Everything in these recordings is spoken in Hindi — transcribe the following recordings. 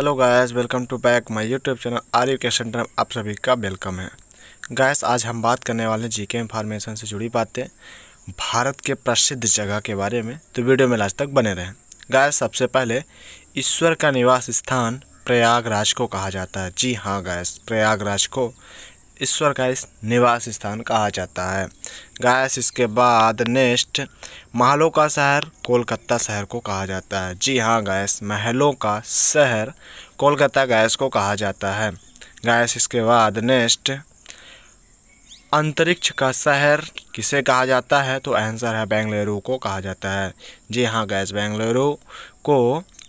hello guys welcome to back my YouTube channel R U K centre आप सभी का वेलकम है गायस आज हम बात करने वाले हैं जीके इन्फॉर्मेशन से जुड़ी बातें भारत के प्रसिद्ध जगह के बारे में तो वीडियो में आज तक बने रहें गायस सबसे पहले ईश्वर का निवास स्थान प्रयागराज को कहा जाता है जी हाँ गायस प्रयागराज को ईश्वर का इस निवास स्थान कहा जाता है गायस इसके बाद नेक्स्ट महलों का शहर कोलकाता शहर को कहा जाता है जी हाँ गैस महलों का शहर कोलकाता गैस को कहा जाता है गैस इसके बाद नेक्स्ट अंतरिक्ष का शहर किसे कहा जाता है तो आंसर है बेंगलुरु को कहा जाता है जी हाँ गैस बेंगलुरु को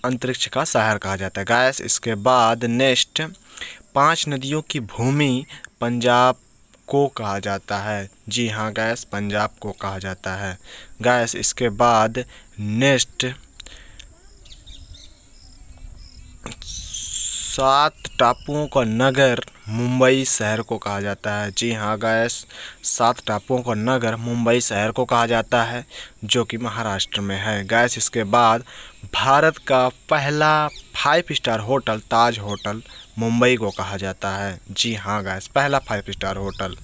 अंतरिक्ष का शहर कहा जाता है गैस इसके बाद नेक्स्ट पांच नदियों की भूमि पंजाब को कहा जाता है जी हाँ गैस पंजाब को कहा जाता है गैस इसके बाद नेक्स्ट सात टापुओं का नगर मुंबई शहर को कहा जाता है जी हाँ गैस सात टापुओं का नगर मुंबई शहर को कहा जाता है जो कि महाराष्ट्र में है गैस इसके बाद भारत का पहला five star hotel Taj hotel Mumbai को कहा जाता है जी हाँ गैस पहला फाइव स्टार होटल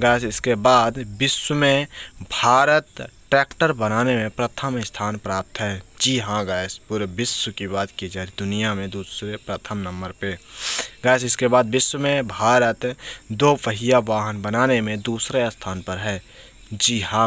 गैस इसके बाद विश्व में भारत ट्रैक्टर बनाने में प्रथम स्थान प्राप्त है जी हाँ गैस पूरे विश्व की बात की जाए तो दुनिया में दूसरे प्रथम नंबर पे गैस इसके बाद विश्व में भारत दो पहिया वाहन बनाने में दूसरे स्थान पर है जी हाँ